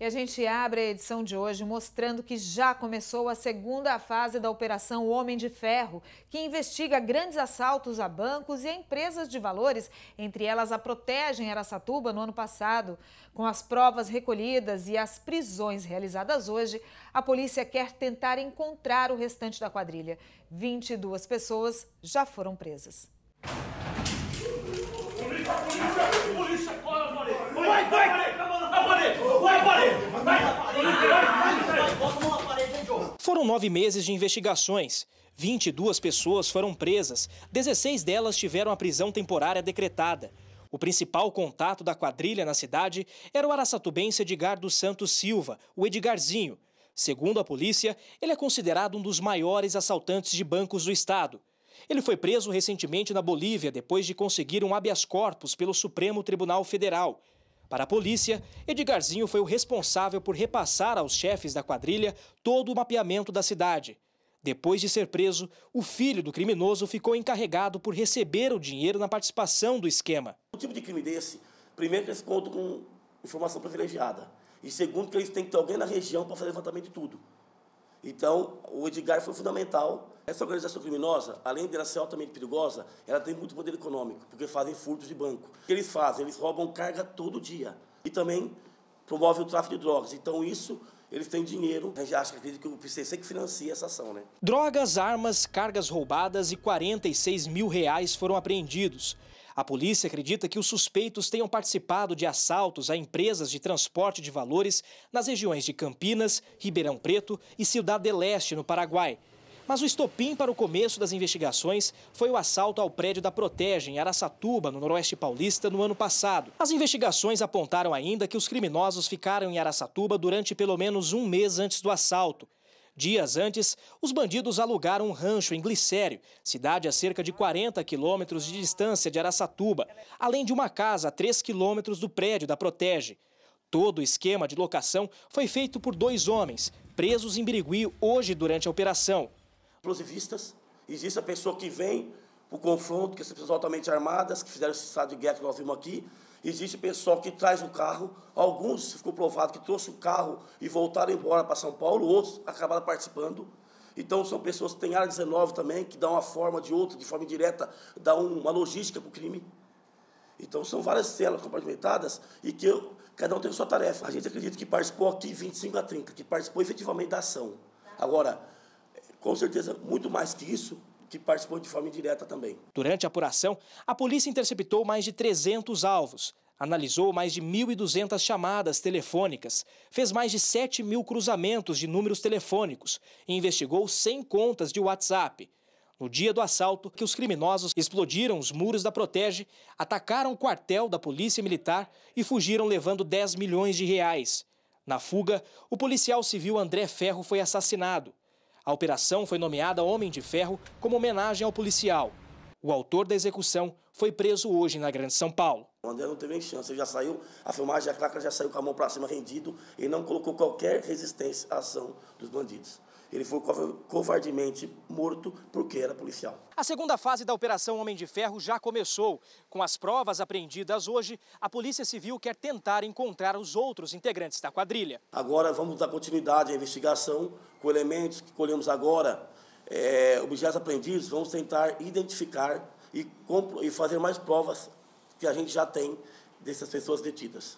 E a gente abre a edição de hoje mostrando que já começou a segunda fase da Operação Homem de Ferro, que investiga grandes assaltos a bancos e a empresas de valores, entre elas a Protege em Aracatuba no ano passado. Com as provas recolhidas e as prisões realizadas hoje, a polícia quer tentar encontrar o restante da quadrilha. 22 pessoas já foram presas. Polícia, polícia, polícia, cola, vai, vai, vai. Foram nove meses de investigações. 22 pessoas foram presas, 16 delas tiveram a prisão temporária decretada. O principal contato da quadrilha na cidade era o araçatubense Edgar dos Santos Silva, o Edgarzinho. Segundo a polícia, ele é considerado um dos maiores assaltantes de bancos do estado. Ele foi preso recentemente na Bolívia depois de conseguir um habeas corpus pelo Supremo Tribunal Federal. Para a polícia, Edgarzinho foi o responsável por repassar aos chefes da quadrilha todo o mapeamento da cidade. Depois de ser preso, o filho do criminoso ficou encarregado por receber o dinheiro na participação do esquema. O tipo de crime desse, primeiro que eles contam com informação privilegiada. E segundo que eles têm que ter alguém na região para fazer levantamento de tudo. Então, o Edgar foi fundamental. Essa organização criminosa, além de ela ser altamente perigosa, ela tem muito poder econômico, porque fazem furtos de banco. O que eles fazem? Eles roubam carga todo dia. E também promove o tráfico de drogas. Então isso eles têm dinheiro. A gente acha que o PCC que financia essa ação, né? Drogas, armas, cargas roubadas e 46 mil reais foram apreendidos. A polícia acredita que os suspeitos tenham participado de assaltos a empresas de transporte de valores nas regiões de Campinas, Ribeirão Preto e Cidade Leste, no Paraguai. Mas o estopim para o começo das investigações foi o assalto ao prédio da Protege, em Araçatuba, no Noroeste Paulista, no ano passado. As investigações apontaram ainda que os criminosos ficaram em Araçatuba durante pelo menos um mês antes do assalto. Dias antes, os bandidos alugaram um rancho em Glicério, cidade a cerca de 40 quilômetros de distância de Araçatuba, além de uma casa a 3 quilômetros do prédio da Protege. Todo o esquema de locação foi feito por dois homens, presos em Birigui hoje durante a operação explosivistas, existe a pessoa que vem para o confronto, que são pessoas altamente armadas, que fizeram esse estado de guerra que nós vimos aqui. Existe pessoal que traz o carro, alguns ficou provado que trouxe o carro e voltaram embora para São Paulo, outros acabaram participando. Então, são pessoas que têm área 19 também, que dá uma forma de outra, de forma indireta, dá uma logística para o crime. Então, são várias celas compartimentadas e que eu, cada um tem a sua tarefa. A gente acredita que participou aqui 25 a 30, que participou efetivamente da ação. Agora, com certeza muito mais que isso, que participou de forma indireta também. Durante a apuração, a polícia interceptou mais de 300 alvos, analisou mais de 1.200 chamadas telefônicas, fez mais de 7 mil cruzamentos de números telefônicos e investigou 100 contas de WhatsApp. No dia do assalto, que os criminosos explodiram os muros da Protege, atacaram o quartel da Polícia Militar e fugiram levando 10 milhões de reais. Na fuga, o policial civil André Ferro foi assassinado. A operação foi nomeada Homem de Ferro como homenagem ao policial. O autor da execução foi preso hoje na Grande São Paulo. O André não teve nem chance, ele já saiu, a filmagem, a claca já saiu com a mão para cima, rendido, e não colocou qualquer resistência à ação dos bandidos. Ele foi covardemente morto porque era policial. A segunda fase da Operação Homem de Ferro já começou. Com as provas apreendidas hoje, a Polícia Civil quer tentar encontrar os outros integrantes da quadrilha. Agora vamos dar continuidade à investigação com elementos que colhemos agora, é, objetos apreendidos, vamos tentar identificar e, e fazer mais provas que a gente já tem dessas pessoas detidas.